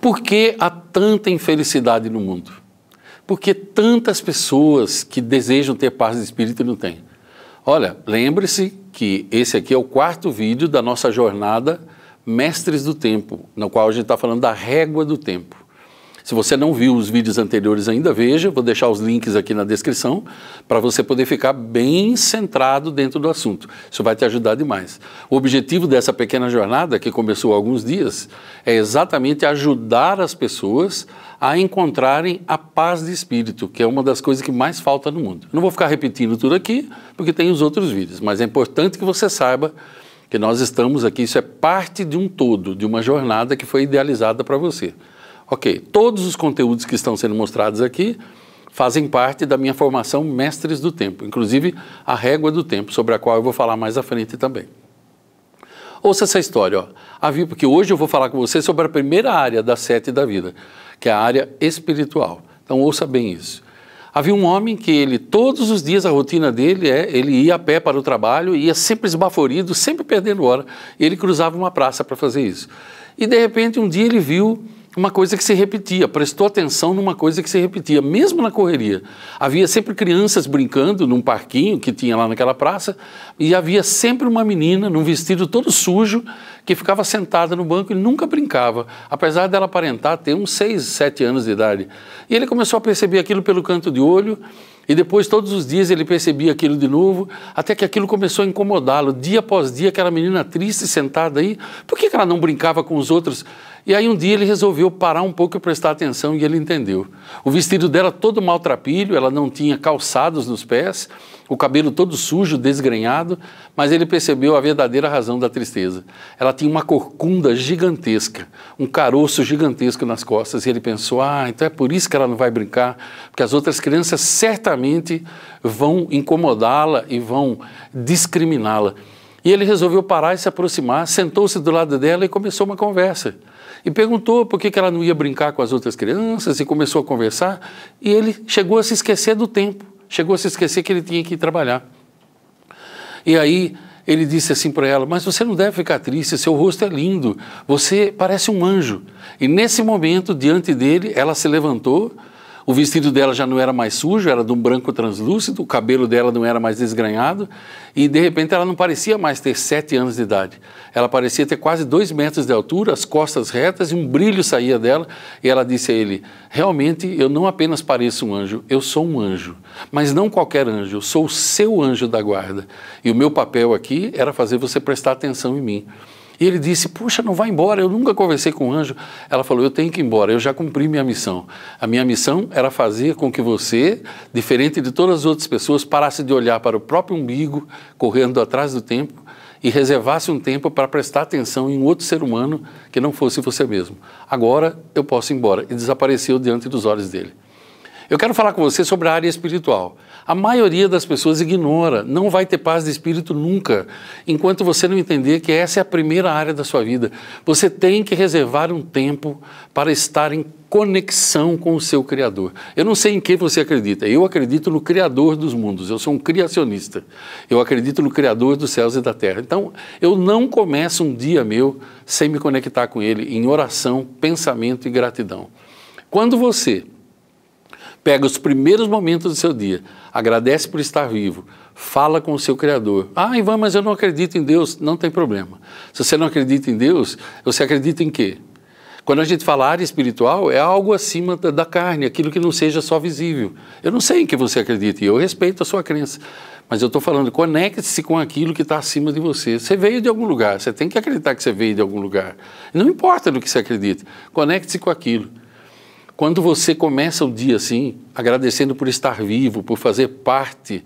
Por que há tanta infelicidade no mundo? Por que tantas pessoas que desejam ter paz de espírito não têm? Olha, lembre-se que esse aqui é o quarto vídeo da nossa jornada Mestres do Tempo, no qual a gente está falando da régua do tempo. Se você não viu os vídeos anteriores ainda, veja, vou deixar os links aqui na descrição para você poder ficar bem centrado dentro do assunto. Isso vai te ajudar demais. O objetivo dessa pequena jornada, que começou há alguns dias, é exatamente ajudar as pessoas a encontrarem a paz de espírito, que é uma das coisas que mais falta no mundo. Não vou ficar repetindo tudo aqui, porque tem os outros vídeos, mas é importante que você saiba que nós estamos aqui, isso é parte de um todo, de uma jornada que foi idealizada para você. Ok, todos os conteúdos que estão sendo mostrados aqui fazem parte da minha formação Mestres do Tempo, inclusive a régua do tempo, sobre a qual eu vou falar mais à frente também. Ouça essa história, ó. Havia, ah, porque hoje eu vou falar com você sobre a primeira área das sete da vida, que é a área espiritual. Então ouça bem isso. Havia ah, um homem que ele, todos os dias, a rotina dele é, ele ia a pé para o trabalho, ia sempre esbaforido, sempre perdendo hora. Ele cruzava uma praça para fazer isso. E de repente, um dia ele viu uma coisa que se repetia, prestou atenção numa coisa que se repetia, mesmo na correria. Havia sempre crianças brincando num parquinho que tinha lá naquela praça, e havia sempre uma menina num vestido todo sujo que ficava sentada no banco e nunca brincava, apesar dela aparentar ter uns 6, 7 anos de idade. E ele começou a perceber aquilo pelo canto de olho, e depois, todos os dias, ele percebia aquilo de novo, até que aquilo começou a incomodá-lo. Dia após dia, aquela menina triste sentada aí, por que, que ela não brincava com os outros? E aí um dia ele resolveu parar um pouco e prestar atenção e ele entendeu. O vestido dela todo maltrapilho, ela não tinha calçados nos pés, o cabelo todo sujo, desgrenhado, mas ele percebeu a verdadeira razão da tristeza. Ela tinha uma corcunda gigantesca, um caroço gigantesco nas costas, e ele pensou: ah, então é por isso que ela não vai brincar, porque as outras crianças certamente vão incomodá-la e vão discriminá-la. E ele resolveu parar e se aproximar, sentou-se do lado dela e começou uma conversa e perguntou por que, que ela não ia brincar com as outras crianças e começou a conversar. E ele chegou a se esquecer do tempo, chegou a se esquecer que ele tinha que ir trabalhar. E aí ele disse assim para ela: Mas você não deve ficar triste, seu rosto é lindo, você parece um anjo. E nesse momento, diante dele, ela se levantou o vestido dela já não era mais sujo, era de um branco translúcido, o cabelo dela não era mais desgrenhado e de repente ela não parecia mais ter sete anos de idade. Ela parecia ter quase dois metros de altura, as costas retas e um brilho saía dela. E ela disse a ele: Realmente eu não apenas pareço um anjo, eu sou um anjo, mas não qualquer anjo, eu sou o seu anjo da guarda. E o meu papel aqui era fazer você prestar atenção em mim. E ele disse: Poxa, não vai embora, eu nunca conversei com um anjo. Ela falou: Eu tenho que ir embora, eu já cumpri minha missão. A minha missão era fazer com que você, diferente de todas as outras pessoas, parasse de olhar para o próprio umbigo, correndo atrás do tempo, e reservasse um tempo para prestar atenção em outro ser humano que não fosse você mesmo. Agora eu posso ir embora. E desapareceu diante dos olhos dele. Eu quero falar com você sobre a área espiritual. A maioria das pessoas ignora, não vai ter paz de espírito nunca, enquanto você não entender que essa é a primeira área da sua vida. Você tem que reservar um tempo para estar em conexão com o seu Criador. Eu não sei em quem você acredita, eu acredito no Criador dos mundos, eu sou um criacionista, eu acredito no Criador dos céus e da terra. Então, eu não começo um dia meu sem me conectar com Ele em oração, pensamento e gratidão. Quando você Pega os primeiros momentos do seu dia, agradece por estar vivo, fala com o seu Criador. Ah, Ivan, mas eu não acredito em Deus. Não tem problema. Se você não acredita em Deus, você acredita em quê? Quando a gente fala área espiritual, é algo acima da, da carne, aquilo que não seja só visível. Eu não sei em que você acredita e eu respeito a sua crença. Mas eu estou falando, conecte-se com aquilo que está acima de você. Você veio de algum lugar, você tem que acreditar que você veio de algum lugar. Não importa do que você acredita, conecte-se com aquilo. Quando você começa o dia assim, agradecendo por estar vivo, por fazer parte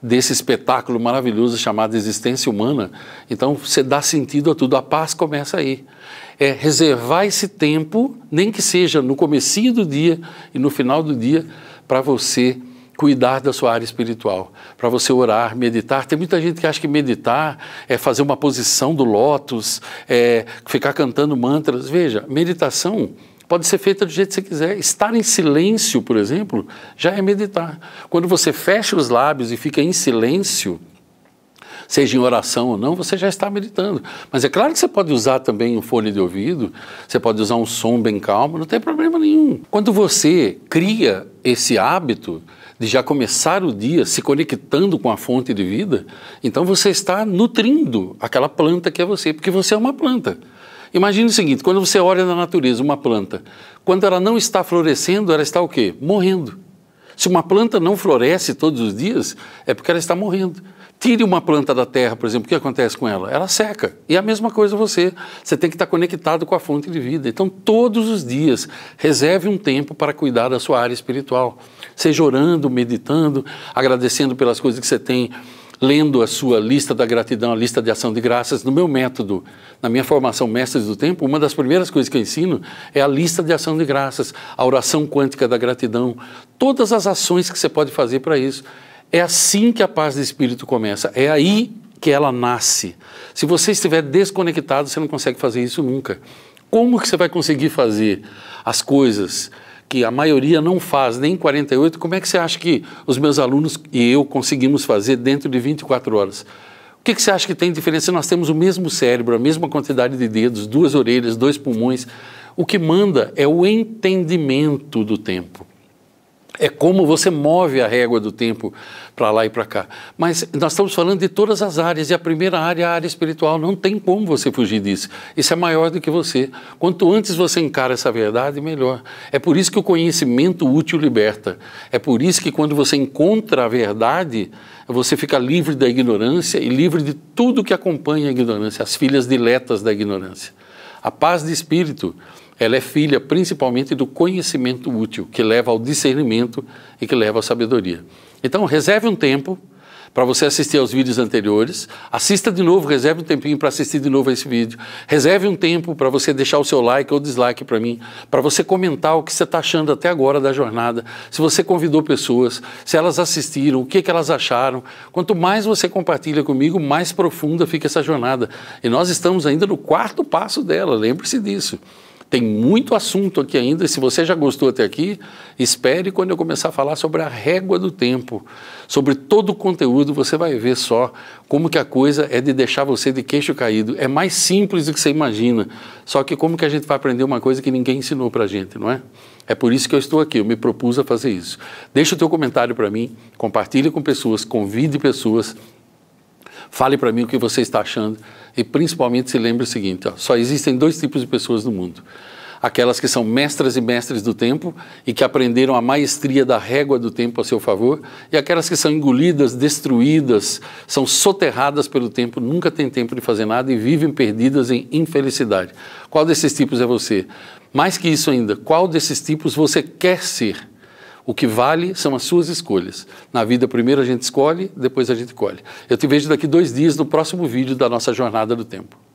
desse espetáculo maravilhoso chamado existência humana, então você dá sentido a tudo, a paz começa aí. É reservar esse tempo, nem que seja no comecinho do dia e no final do dia, para você cuidar da sua área espiritual, para você orar, meditar. Tem muita gente que acha que meditar é fazer uma posição do lótus, é ficar cantando mantras. Veja, meditação pode ser feita do jeito que você quiser. Estar em silêncio, por exemplo, já é meditar. Quando você fecha os lábios e fica em silêncio, seja em oração ou não, você já está meditando. Mas é claro que você pode usar também um fone de ouvido, você pode usar um som bem calmo, não tem problema nenhum. Quando você cria esse hábito de já começar o dia se conectando com a fonte de vida, então você está nutrindo aquela planta que é você, porque você é uma planta. Imagine o seguinte, quando você olha na natureza uma planta, quando ela não está florescendo, ela está o quê? Morrendo. Se uma planta não floresce todos os dias, é porque ela está morrendo. Tire uma planta da terra, por exemplo, o que acontece com ela? Ela seca. E é a mesma coisa você. Você tem que estar conectado com a fonte de vida. Então, todos os dias, reserve um tempo para cuidar da sua área espiritual. Seja orando, meditando, agradecendo pelas coisas que você tem lendo a sua lista da gratidão, a lista de ação de graças, no meu método, na minha formação Mestres do Tempo, uma das primeiras coisas que eu ensino é a lista de ação de graças, a oração quântica da gratidão, todas as ações que você pode fazer para isso. É assim que a paz do espírito começa, é aí que ela nasce. Se você estiver desconectado, você não consegue fazer isso nunca. Como que você vai conseguir fazer as coisas que a maioria não faz nem 48, como é que você acha que os meus alunos e eu conseguimos fazer dentro de 24 horas? O que, que você acha que tem diferença? Nós temos o mesmo cérebro, a mesma quantidade de dedos, duas orelhas, dois pulmões. O que manda é o entendimento do tempo é como você move a régua do tempo para lá e para cá. Mas nós estamos falando de todas as áreas, e a primeira área é a área espiritual. Não tem como você fugir disso. Isso é maior do que você. Quanto antes você encara essa verdade, melhor. É por isso que o conhecimento útil liberta. É por isso que quando você encontra a verdade, você fica livre da ignorância e livre de tudo que acompanha a ignorância, as filhas diletas da ignorância. A paz de espírito ela é filha principalmente do conhecimento útil, que leva ao discernimento e que leva à sabedoria. Então, reserve um tempo para você assistir aos vídeos anteriores. Assista de novo, reserve um tempinho para assistir de novo a esse vídeo. Reserve um tempo para você deixar o seu like ou dislike para mim, para você comentar o que você está achando até agora da jornada, se você convidou pessoas, se elas assistiram, o que, que elas acharam. Quanto mais você compartilha comigo, mais profunda fica essa jornada. E nós estamos ainda no quarto passo dela, lembre-se disso. Tem muito assunto aqui ainda. E se você já gostou até aqui, espere quando eu começar a falar sobre a régua do tempo. Sobre todo o conteúdo, você vai ver só como que a coisa é de deixar você de queixo caído. É mais simples do que você imagina. Só que como que a gente vai aprender uma coisa que ninguém ensinou para a gente, não é? É por isso que eu estou aqui, eu me propus a fazer isso. Deixa o teu comentário para mim, compartilhe com pessoas, convide pessoas Fale para mim o que você está achando e principalmente se lembre o seguinte: ó, só existem dois tipos de pessoas no mundo. Aquelas que são mestras e mestres do tempo e que aprenderam a maestria da régua do tempo a seu favor, e aquelas que são engolidas, destruídas, são soterradas pelo tempo, nunca têm tempo de fazer nada e vivem perdidas em infelicidade. Qual desses tipos é você? Mais que isso ainda, qual desses tipos você quer ser? O que vale são as suas escolhas. Na vida, primeiro a gente escolhe, depois a gente colhe. Eu te vejo daqui dois dias no próximo vídeo da nossa Jornada do Tempo.